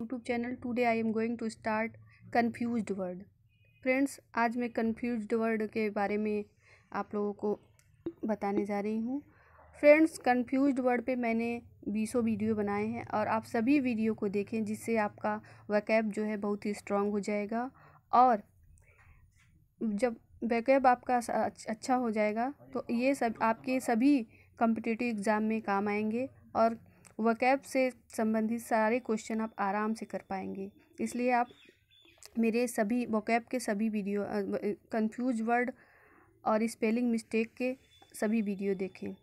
YouTube channel today I am going to start confuse word friends आज मैं confuse word के बारे में आप लोगों को बताने जा रही हूँ फ्रेंड्स कन्फ्यूज वर्ड पे मैंने बीसों वीडियो बनाए हैं और आप सभी वीडियो को देखें जिससे आपका वैकैब जो है बहुत ही स्ट्रांग हो जाएगा और जब वैकैब आपका अच्छा हो जाएगा तो ये सब आपके सभी कम्पिटिटिव एग्ज़ाम में काम आएंगे और वकैब से संबंधित सारे क्वेश्चन आप आराम से कर पाएंगे इसलिए आप मेरे सभी वकैब के सभी वीडियो कंफ्यूज वर्ड और स्पेलिंग मिस्टेक के सभी वीडियो देखें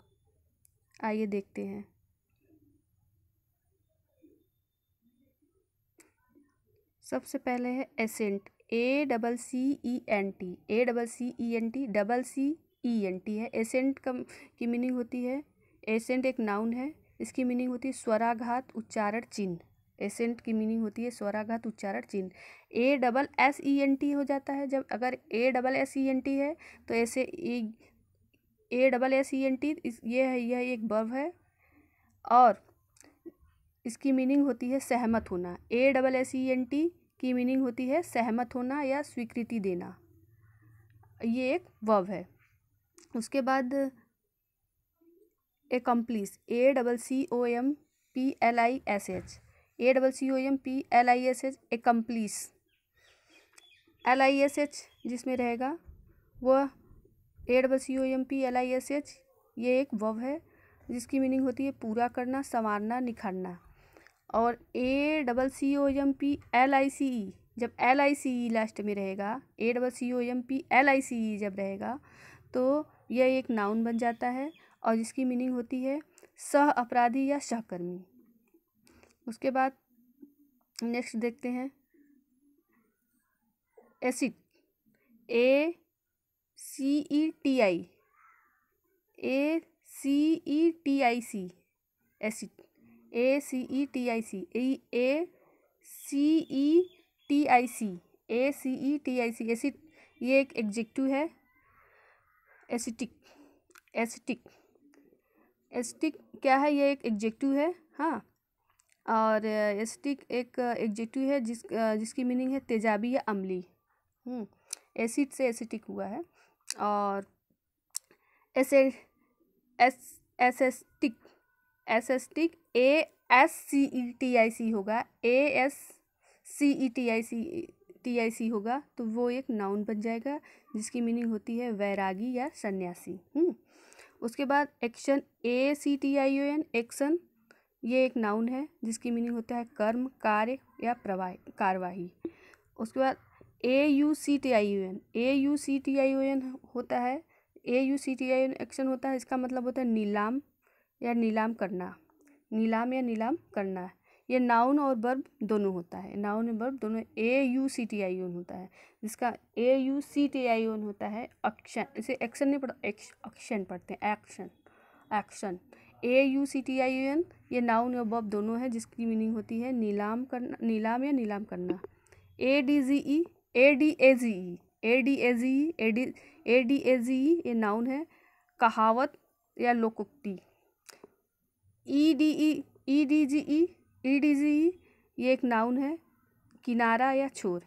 आइए देखते हैं सबसे पहले है accent A double C E N T A double C E N T double C E N T है एसेंट का की मीनिंग होती है एसेंट एक नाउन है इसकी मीनिंग होती है स्वराघात उच्चारण चिन्ह एसेंट की मीनिंग होती है स्वराघात उच्चारण चिन्ह A double S E N T हो जाता है जब अगर A double S E N T है तो ऐसे A double S E N T ये है यह एक बव है और इसकी मीनिंग होती है सहमत होना A double S E N T की मीनिंग होती है सहमत होना या स्वीकृति देना ये एक वव है उसके बाद accomplish A double C O M P L I S H A double C O M P L I S H accomplish L I S H जिसमें रहेगा वह A double C O M P L I S H ये एक वव है जिसकी meaning होती है पूरा करना संवारना निखरना और A double C O M P L I C E जब L I C E last में रहेगा A double C O M P L I C E जब रहेगा तो यह एक नाउन बन जाता है और जिसकी मीनिंग होती है सह अपराधी या सहकर्मी उसके बाद नेक्स्ट देखते हैं acetic A C E T I A C E T I C acetic A C E T I C A C E T I C A C E T I C acetic ये एक adjective है acetic acetic asterisk क्या है ये एक adjective है हाँ और एस्टिक एक एग्जेक्टिव है जिस जिसकी मीनिंग है तेजाबी या अम्ली एसिड हम्म, से एसिटिक हुआ है और S S S ascetic A S C E T I C होगा A S C E T I C T I C होगा तो वो एक नाउन बन जाएगा जिसकी मीनिंग होती है वैरागी या सन्यासी हम्म उसके बाद action A C T I O N action ये एक नाउन है जिसकी मीनिंग होता है कर्म कार्य या प्रवाह कार्यवाही उसके बाद A U C T I O N A U C T I O N होता है A U C T I N action होता है इसका मतलब होता है नीलाम या नीलाम करना नीलाम या नीलाम करना है ये नाउन और बर्ब दोनों होता है नाउन और बर्ब दोनों A U C T I O N होता है जिसका A U C T I O N होता है एक्शन इसे एक्शन नहीं पढ़ो एक्शन पढ़ते हैं action action A U C T I N ये नाउन और बर्ब दोनों है जिसकी मीनिंग होती है नीलाम करना नीलाम या नीलाम करना A D G E A D A G E A D A G E A D A D A G E ये नाउन है कहावत या लोकोक्ति E D E E D G E E D G E ये एक noun है किनारा या छोर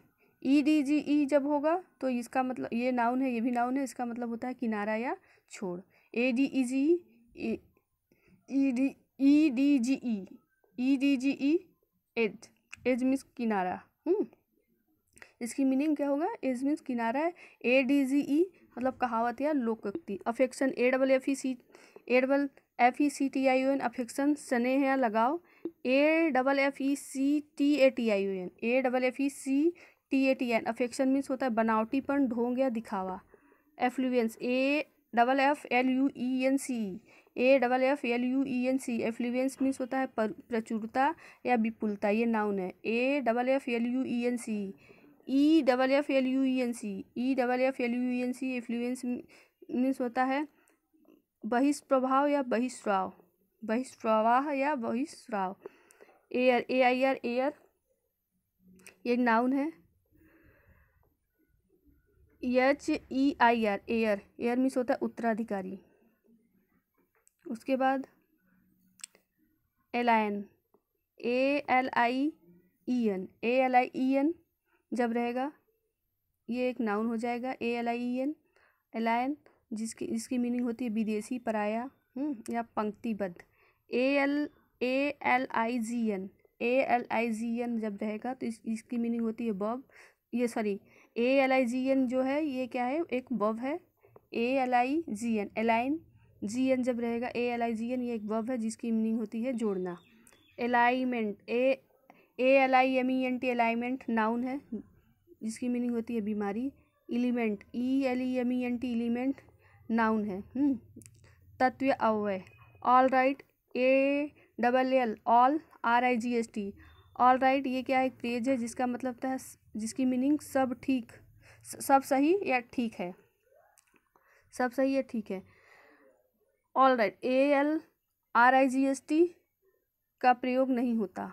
ई डी जी ई जब होगा तो इसका मतलब ये नाउन है ये भी नाउन है इसका मतलब होता है किनारा या छोर A D E G E D E D G E E D G E edge edge means किनारा हम्म। इसकी मीनिंग क्या होगा एज मीन्स किनारा है ए डी जी ई मतलब कहावत या लोक व्यक्ति affection A double F E C A double F E C T I O N affection स्नेह या लगाव A double F E C T A T I N A double F E C T A T N affection means होता है बनावटीपन ढोंग या दिखावा affluence A double F L U E N C A double F L U E N C affluence means होता है प्रचुरता या विपुलता ये नाउन है A double F L U E N C E double F L U E N C E double F L U E N C affluence means होता है बहिष्प्रभाव या बहिश्राव बहिष्प्रवाह या बहिष्राव air A I R air ये noun है H E I R heir heir means होता है उत्तराधिकारी उसके बाद alien A L I E N A L I E N जब रहेगा ये एक नाउन हो जाएगा A L I E N N जिसकी जिसकी मीनिंग होती है विदेशी पराया हम्म, या पंक्तिबद्ध A L A L I G N A L I G N जब रहेगा तो इस, इसकी मीनिंग होती है बब ये sorry A L I G N जो है ये क्या है एक बब है A L I G N align G N जब रहेगा ए एल आई जी एन ये एक बब है जिसकी मीनिंग होती है जोड़ना alignment A A L I M E N T alignment noun है जिसकी मीनिंग होती है बीमारी element E L E M E N T element noun है हम्म, तत्व अव्यय all right A double L all R I G S T all right ये क्या एक फ्रेज है जिसका मतलब था जिसकी मीनिंग सब ठीक सब सही या ठीक है सब सही या ठीक है all right A L R I G S T का प्रयोग नहीं होता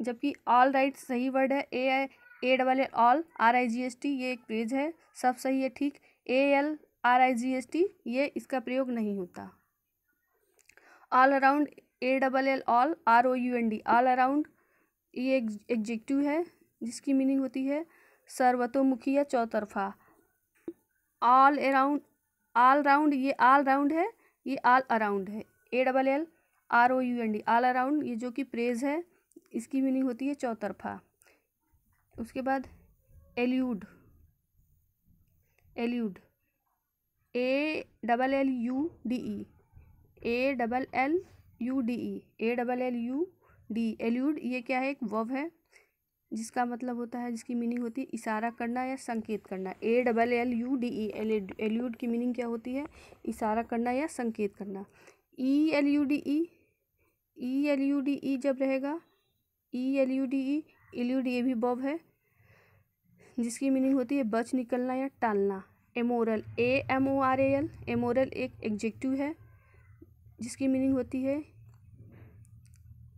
जबकि ऑल राइट सही वर्ड है A I A double L all R I G S T ये एक फ्रेज है सब सही है ठीक A L R I G S T ये इसका प्रयोग नहीं होता all around A double L all R O U N D all around ये एग्जेक्टिव है जिसकी मीनिंग होती है सर्वतोमुखी या चौतरफा ऑल अराउंड ऑल राउंड ये ऑल राउंड है ये ऑल अराउंड है A double L R O U N D all around ये जो कि प्रेज है इसकी मीनिंग होती है चौतरफा उसके बाद allude allude A double L U D E A double L U D E A double L U D allude ये क्या है एक वव है जिसका मतलब होता है जिसकी मीनिंग होती है इशारा करना या संकेत करना A double L U D E L allude की मीनिंग क्या होती है इशारा करना या संकेत करना E L U D E E L U D E जब रहेगा E L U D E L U D ये भी बॉब है जिसकी मीनिंग होती है बच निकलना या टालना amoral A M O R A L amoral एक एग्जेक्टिव है जिसकी मीनिंग होती है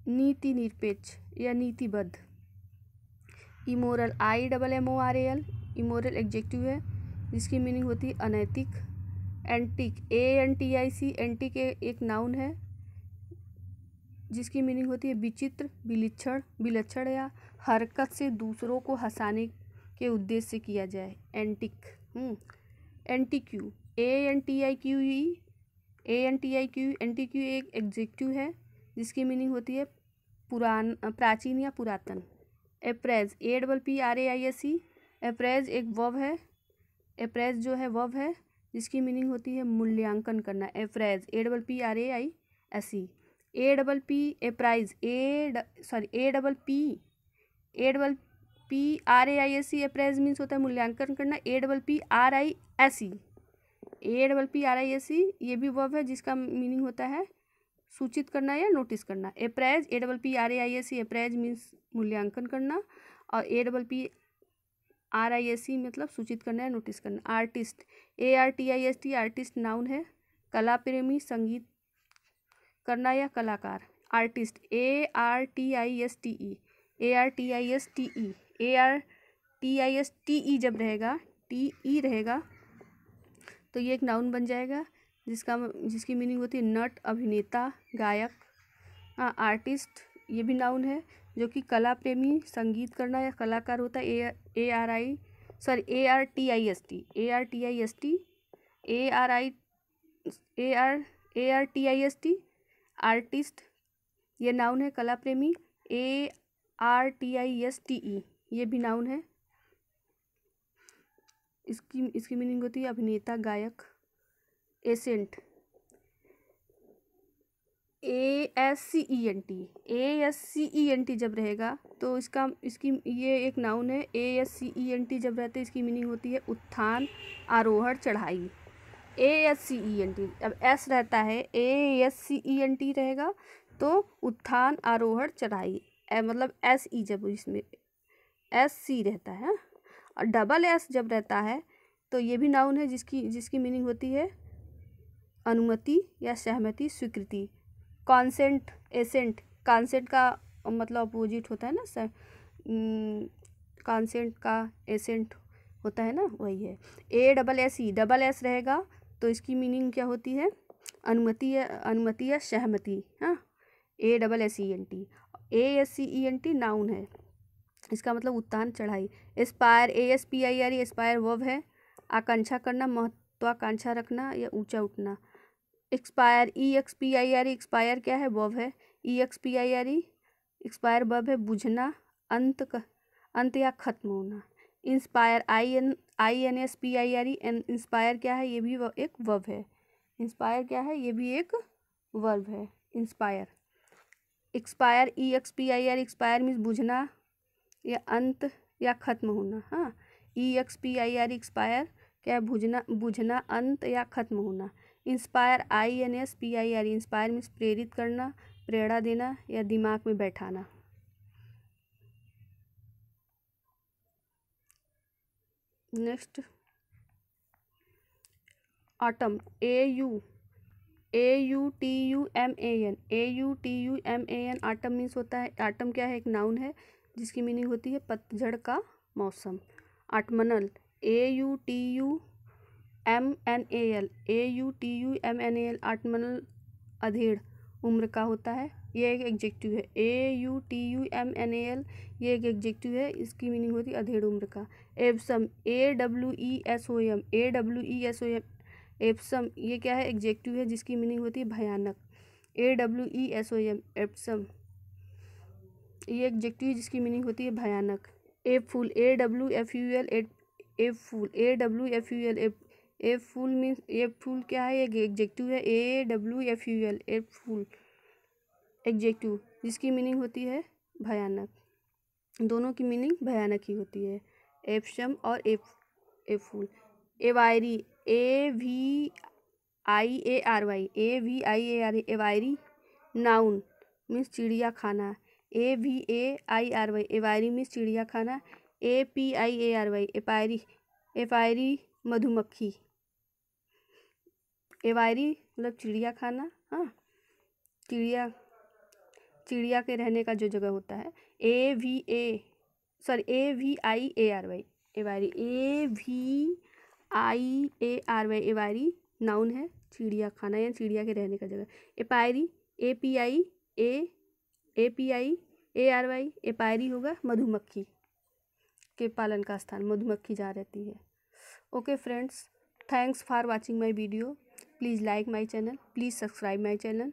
नीति निरपेक्ष या नीतिबद्ध immoral I double M O R A L immoral adjective है जिसकी मीनिंग होती है अनैतिक antic A N T I C antic एक नाउन है जिसकी मीनिंग होती है विचित्र विलक्षण विलक्षण या हरकत से दूसरों को हंसाने के उद्देश्य से किया जाए antique N T Q A N T I Q E A N T I Q N T Q एक एग्जिक्यू है जिसकी मीनिंग होती है पुरान प्राचीन या पुरातन appraise A double P R A I S C appraise एक वव है एप्रेज जो है वव है जिसकी मीनिंग होती है मूल्यांकन करना appraise A double P R A I S C A double P apprise A sorry A double P A double P R A I S C appraise means होता है मूल्यांकन करना A double P R I S E A double P R I S C ये भी verb है जिसका meaning होता है सूचित करना या नोटिस करना appraise A double P R A I S C appraise means मूल्यांकन करना और A double P R I S C मतलब सूचित करना या नोटिस करना artist A R T I S T artist noun है कला प्रेमी संगीत करना या कलाकार artist A R T I S T E A R T I S T E A R T I S T E जब रहेगा T E रहेगा तो ये एक नाउन बन जाएगा जिसका जिसकी मीनिंग होती है नट अभिनेता गायक आ, हाँ, आर्टिस्ट ये भी नाउन है जो कि कला प्रेमी संगीत करना या कलाकार होता है A R I sorry A R T I S T A R T I S T A R I A R A R T I S T artist ये नाउन है कला प्रेमी A R T I S T E ये भी noun है इसकी इसकी meaning होती है अभिनेता गायक ascent A S C E N T A S C E N T जब रहेगा तो इसका इसकी ये एक नाउन है A S C E N T जब रहते इसकी मीनिंग होती है उत्थान आरोहण चढ़ाई A S C E N T अब एस रहता है A S C E N T रहेगा तो उत्थान आरोहण चढ़ाई मतलब एस ई e जब इसमें एस सी रहता है और डबल एस जब रहता है तो ये भी नाउन है जिसकी जिसकी मीनिंग होती है अनुमति या सहमति स्वीकृति कॉन्सेंट एसेंट कॉन्सेंट का मतलब अपोजिट होता है ना सर कॉन्सेंट hmm, का एसेंट होता है ना वही है A double S E double S रहेगा तो इसकी मीनिंग क्या होती है अनुमति या अनुमति या सहमति हाँ A double S E N T A S C E N T noun है इसका मतलब उत्तान चढ़ाई aspire A S P I R aspire verb है आकांक्षा करना महत्वाकांक्षा रखना या ऊंचा उठना expire E X P I R expire क्या है बब है E X P I R expire verb है बुझना अंत क, अंत या खत्म होना inspire I N I N S P I R E N inspire क्या है ये भी एक वर्ब है इंस्पायर क्या है ये भी एक वर्ब है inspire expire E X P I R expire means बुझना या अंत या ख़त्म होना हाँ E X P I R expire क्या बुझना बुझना अंत या ख़त्म होना inspire I N S P I R inspire means प्रेरित करना प्रेरणा देना या दिमाग में बैठाना next autumn A U A U T U M A N A U T U M A N autumn means होता है आटम क्या है एक नाउन है जिसकी मीनिंग होती है पतझड़ का मौसम autumnal A U T U M N A L A U T U M N A L autumnal अधेड़ उम्र का होता है ये एक एग्जेक्टिव है A U T U M N A L ये एक एग्जेक्टिव है इसकी मीनिंग होती है अधेड़ उम्र का awesome A W E S O M A W E S O M awesome ये क्या है एग्जेक्टिव है जिसकी मीनिंग होती है भयानक A W E S O M awesome ये एग्जेक्टिव है जिसकी मीनिंग होती है भयानक awful A W F U L A awful A W F U L awful means awful क्या है एक एग्जेक्टिव है A W F U L awful adjective जिसकी मीनिंग होती है भयानक दोनों की मीनिंग भयानक ही होती है एफशम और F awful aviary A V I A R Y A V I A R aviary noun means चिड़िया खाना A V A I R Y aviary means खाना A P I A R Y apiary apiary मधुमक्खी aviary मतलब चिड़िया खाना हाँ चिड़िया चिड़िया के रहने का जो जगह होता है A V A sorry A V I A R Y aviary A V I A R Y aviary noun है चिड़िया खाना या चिड़िया के रहने का जगह apiary A P I A A P I A R Y apiary होगा मधुमक्खी के पालन का स्थान मधुमक्खी जहाँ रहती है okay friends thanks for watching my video please like my channel please subscribe my channel